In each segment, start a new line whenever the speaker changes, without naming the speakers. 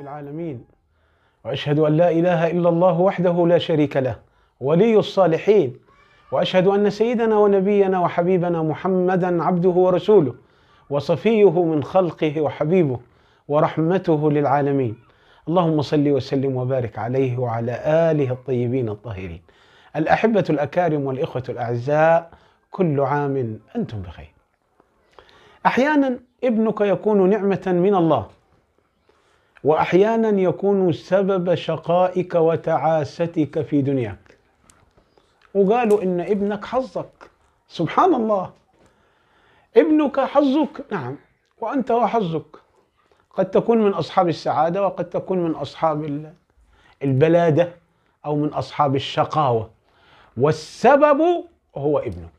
العالمين واشهد ان لا اله الا الله وحده لا شريك له ولي الصالحين واشهد ان سيدنا ونبينا وحبيبنا محمدا عبده ورسوله وصفيه من خلقه وحبيبه ورحمته للعالمين اللهم صل وسلم وبارك عليه وعلى آله الطيبين الطاهرين الأحبة الأكارم والإخوة الأعزاء كل عام أنتم بخير أحيانا ابنك يكون نعمة من الله وأحيانا يكون سبب شقائك وتعاستك في دنياك وقالوا إن ابنك حظك سبحان الله ابنك حظك نعم وأنت وحظك قد تكون من أصحاب السعادة وقد تكون من أصحاب البلادة أو من أصحاب الشقاوة والسبب هو ابنك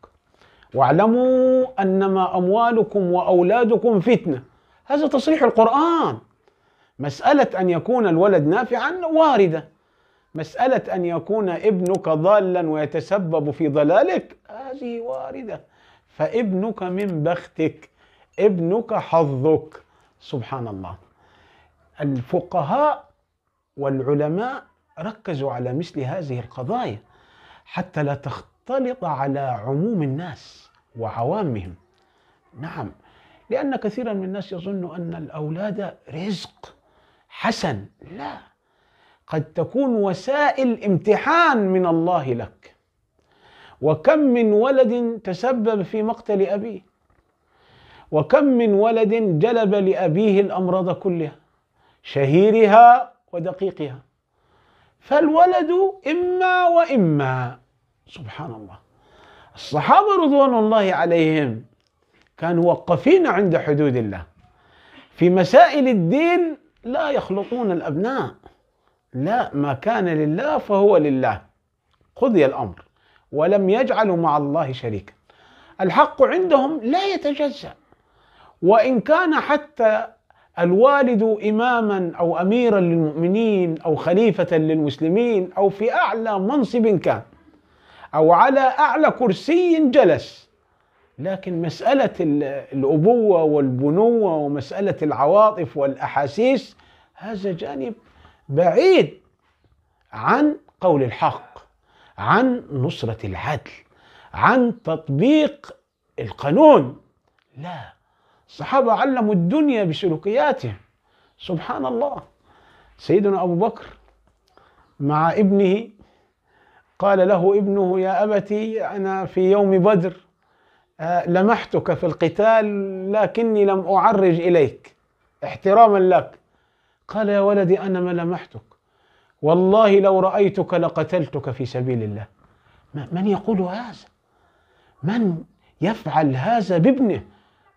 واعلموا أنما أموالكم وأولادكم فتنة هذا تصريح القرآن مسألة أن يكون الولد نافعا واردة مسألة أن يكون ابنك ضالا ويتسبب في ضلالك هذه واردة فابنك من بختك ابنك حظك سبحان الله الفقهاء والعلماء ركزوا على مثل هذه القضايا حتى لا تختلط على عموم الناس وعوامهم نعم لأن كثيرا من الناس يظن أن الأولاد رزق حسن لا قد تكون وسائل امتحان من الله لك وكم من ولد تسبب في مقتل أبيه وكم من ولد جلب لأبيه الأمراض كلها شهيرها ودقيقها فالولد إما وإما سبحان الله الصحابة رضوان الله عليهم كانوا وقفين عند حدود الله في مسائل الدين لا يخلطون الأبناء لا ما كان لله فهو لله قضي الأمر ولم يجعلوا مع الله شريكا الحق عندهم لا يتجزأ وان كان حتى الوالد اماما او اميرا للمؤمنين او خليفه للمسلمين او في اعلى منصب كان او على اعلى كرسي جلس لكن مساله الابوه والبنوه ومساله العواطف والاحاسيس هذا جانب بعيد عن قول الحق عن نصره العدل عن تطبيق القانون لا الصحابة علموا الدنيا بسلوكياتهم سبحان الله سيدنا أبو بكر مع ابنه قال له ابنه يا أبتي أنا في يوم بدر آه، لمحتك في القتال لكني لم أعرج إليك احتراما لك قال يا ولدي أنا ما لمحتك والله لو رأيتك لقتلتك في سبيل الله من يقول هذا من يفعل هذا بابنه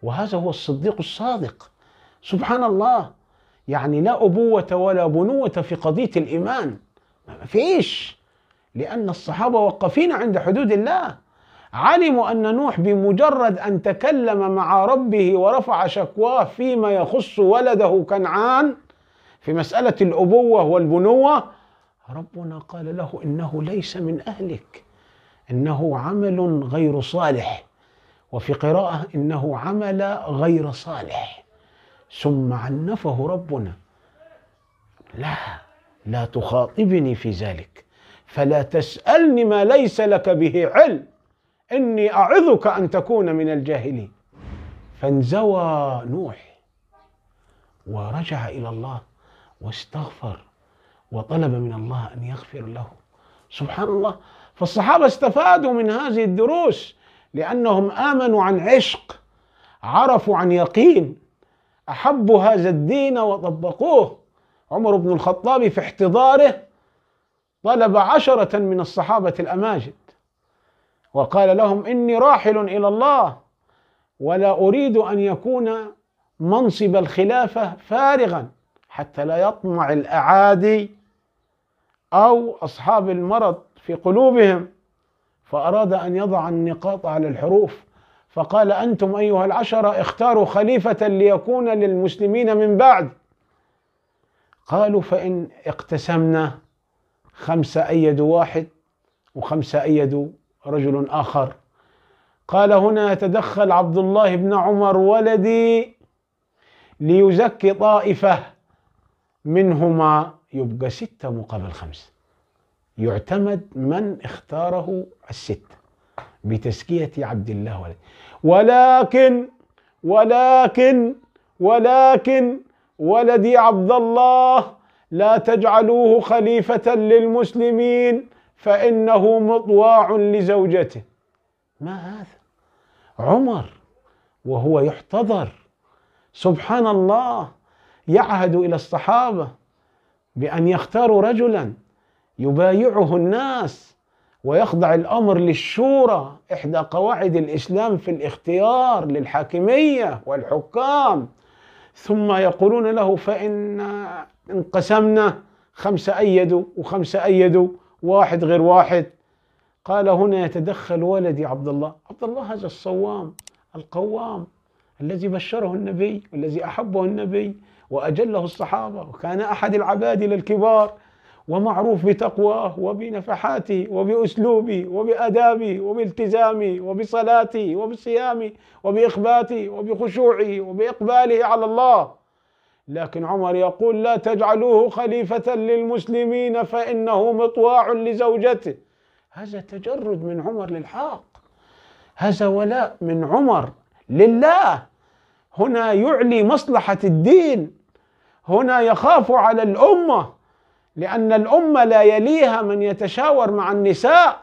وهذا هو الصديق الصادق سبحان الله يعني لا أبوة ولا بنوة في قضية الإيمان ما فيش لأن الصحابة وقفين عند حدود الله علموا أن نوح بمجرد أن تكلم مع ربه ورفع شكواه فيما يخص ولده كنعان في مسألة الأبوة والبنوة ربنا قال له إنه ليس من أهلك إنه عمل غير صالح وفي قراءة إنه عمل غير صالح ثم عنفه ربنا لا لا تخاطبني في ذلك فلا تسألني ما ليس لك به علم إني أعظك أن تكون من الجاهلين فانزوى نوح ورجع إلى الله واستغفر وطلب من الله أن يغفر له سبحان الله فالصحابة استفادوا من هذه الدروس لأنهم آمنوا عن عشق عرفوا عن يقين أحبوا هذا الدين وطبقوه عمر بن الخطاب في احتضاره طلب عشرة من الصحابة الأماجد وقال لهم إني راحل إلى الله ولا أريد أن يكون منصب الخلافة فارغا حتى لا يطمع الأعادي أو أصحاب المرض في قلوبهم فأراد أن يضع النقاط على الحروف فقال أنتم أيها العشرة اختاروا خليفة ليكون للمسلمين من بعد قالوا فإن اقتسمنا خمسة أيدوا واحد وخمسة أيدوا رجل آخر قال هنا يتدخل عبد الله بن عمر ولدي ليزكي طائفة منهما يبقى ستة مقابل خمسة يعتمد من اختاره الست بتزكية عبد الله ولد ولكن ولكن ولكن ولدي عبد الله لا تجعلوه خليفة للمسلمين فإنه مطواع لزوجته ما هذا عمر وهو يحتضر سبحان الله يعهد إلى الصحابة بأن يختاروا رجلا يبايعه الناس ويخضع الامر للشورى احدى قواعد الاسلام في الاختيار للحاكميه والحكام ثم يقولون له فان انقسمنا خمسه ايدوا وخمسه ايدوا واحد غير واحد قال هنا يتدخل ولدي عبد الله عبد الله هذا الصوام القوام الذي بشره النبي والذي احبه النبي واجله الصحابه وكان احد العباد الكبار ومعروف بتقواه وبنفحاتي وبأسلوبي وبأدابي وبالتزامي وبصلاتي وبصيامي وبإخباتي وبخشوعي وبإقباله على الله لكن عمر يقول لا تجعلوه خليفة للمسلمين فإنه مطواع لزوجته هذا تجرد من عمر للحق هذا ولاء من عمر لله هنا يعلي مصلحة الدين هنا يخاف على الأمة لأن الأمة لا يليها من يتشاور مع النساء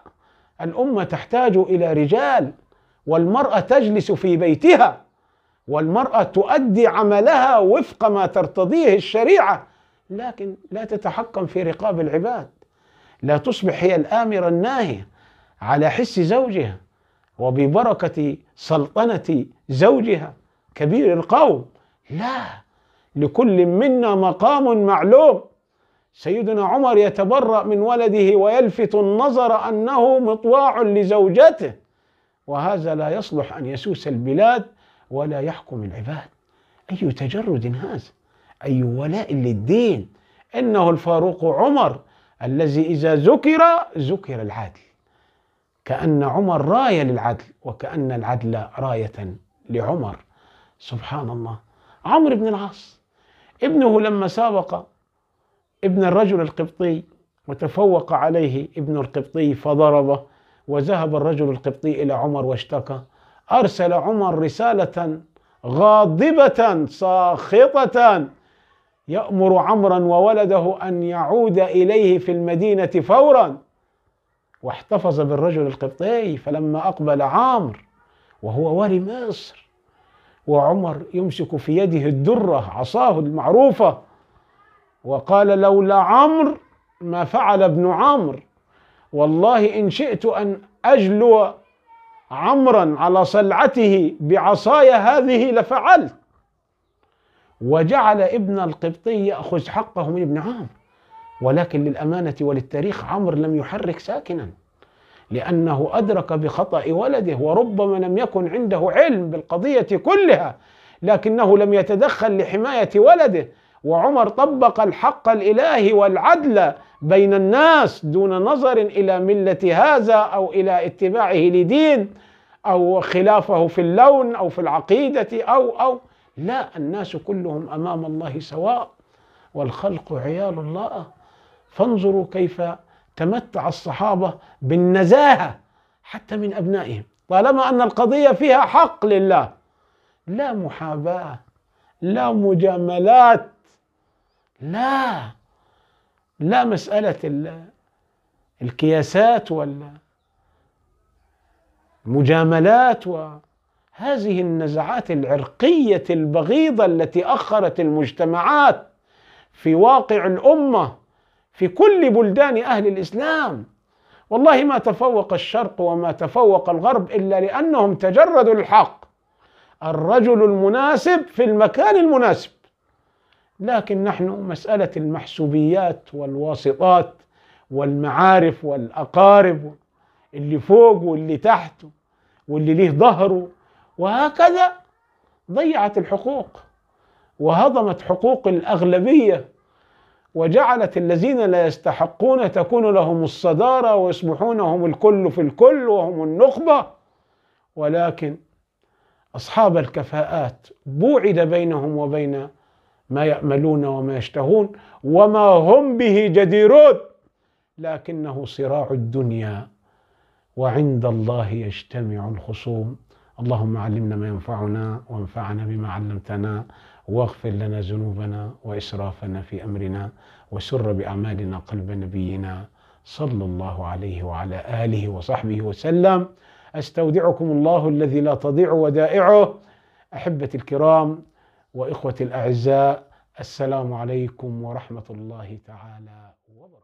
الأمة تحتاج إلى رجال والمرأة تجلس في بيتها والمرأة تؤدي عملها وفق ما ترتضيه الشريعة لكن لا تتحكم في رقاب العباد لا تصبح هي الآمرة الناهية على حس زوجها وببركة سلطنة زوجها كبير القوم لا لكل منا مقام معلوم سيدنا عمر يتبرأ من ولده ويلفت النظر أنه مطواع لزوجته وهذا لا يصلح أن يسوس البلاد ولا يحكم العباد أي تجرد هذا أي ولاء للدين إنه الفاروق عمر الذي إذا ذكر ذكر العدل كأن عمر راية للعدل وكأن العدل راية لعمر سبحان الله عمرو بن العاص ابنه لما سابق ابن الرجل القبطي وتفوق عليه ابن القبطي فضربه وذهب الرجل القبطي الى عمر واشتكى ارسل عمر رساله غاضبه ساخطه يامر عمرا وولده ان يعود اليه في المدينه فورا واحتفظ بالرجل القبطي فلما اقبل عمرو وهو وري مصر وعمر يمسك في يده الدره عصاه المعروفه وقال لولا عمرو ما فعل ابن عمرو والله إن شئت أن أجلو عمرا على صلعته بعصاي هذه لفعلت وجعل ابن القبطي يأخذ حقه من ابن عمرو ولكن للأمانة وللتاريخ عمرو لم يحرك ساكنا لأنه أدرك بخطأ ولده وربما لم يكن عنده علم بالقضية كلها لكنه لم يتدخل لحماية ولده وعمر طبق الحق الالهي والعدل بين الناس دون نظر الى مله هذا او الى اتباعه لدين او خلافه في اللون او في العقيده او او لا الناس كلهم امام الله سواء والخلق عيال الله فانظروا كيف تمتع الصحابه بالنزاهه حتى من ابنائهم طالما ان القضيه فيها حق لله لا محاباه لا مجاملات لا لا مسألة الكياسات والمجاملات وهذه النزعات العرقية البغيضة التي أخرت المجتمعات في واقع الأمة في كل بلدان أهل الإسلام والله ما تفوق الشرق وما تفوق الغرب إلا لأنهم تجردوا الحق الرجل المناسب في المكان المناسب لكن نحن مسألة المحسوبيات والواسطات والمعارف والأقارب اللي فوق واللي تحت واللي ليه ظهره وهكذا ضيعت الحقوق وهضمت حقوق الأغلبية وجعلت الذين لا يستحقون تكون لهم الصدارة ويصبحون هم الكل في الكل وهم النخبة ولكن أصحاب الكفاءات بوعد بينهم وبين ما يأملون وما يشتهون وما هم به جديرون لكنه صراع الدنيا وعند الله يجتمع الخصوم اللهم علمنا ما ينفعنا وانفعنا بما علمتنا واغفر لنا ذنوبنا وإسرافنا في أمرنا وسر بأعمالنا قلب نبينا صلى الله عليه وعلى آله وصحبه وسلم أستودعكم الله الذي لا تضيع ودائعه أحبة الكرام واخوتي الاعزاء السلام عليكم ورحمه الله تعالى وبركاته